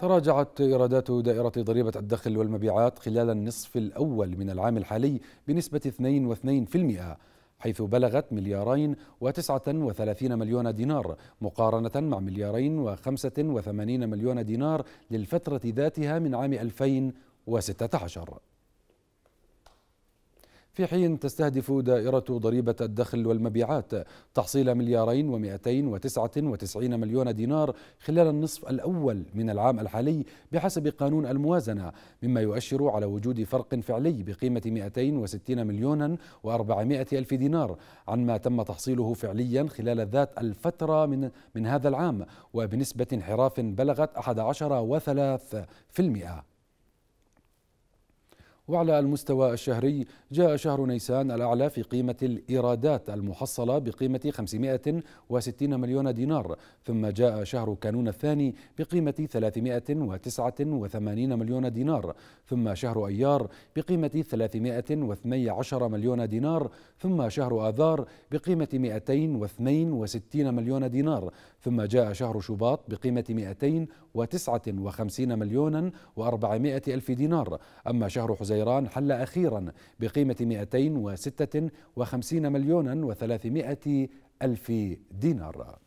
تراجعت إيرادات دائرة ضريبة الدخل والمبيعات خلال النصف الأول من العام الحالي بنسبة 2.2% حيث بلغت مليارين و39 مليون دينار مقارنة مع مليارين و85 مليون دينار للفترة ذاتها من عام 2016 في حين تستهدف دائرة ضريبة الدخل والمبيعات تحصيل مليارين ومئتين وتسعة وتسعين مليون دينار خلال النصف الأول من العام الحالي بحسب قانون الموازنة مما يؤشر على وجود فرق فعلي بقيمة 260 مليونا و400 ألف دينار عن ما تم تحصيله فعليا خلال ذات الفترة من, من هذا العام وبنسبة انحراف بلغت المئة وعلى المستوى الشهري جاء شهر نيسان الأعلى في قيمة الإيرادات المحصلة بقيمة 560 مليون دينار ثم جاء شهر كانون الثاني بقيمة 389 مليون دينار ثم شهر أيار بقيمة 312 مليون دينار ثم شهر آذار بقيمة 262 مليون دينار ثم جاء شهر شباط بقيمة 259 مليون و400 ألف دينار أما شهر حزيران وزيران حل أخيرا بقيمة 256 مليونا و300 ألف دينار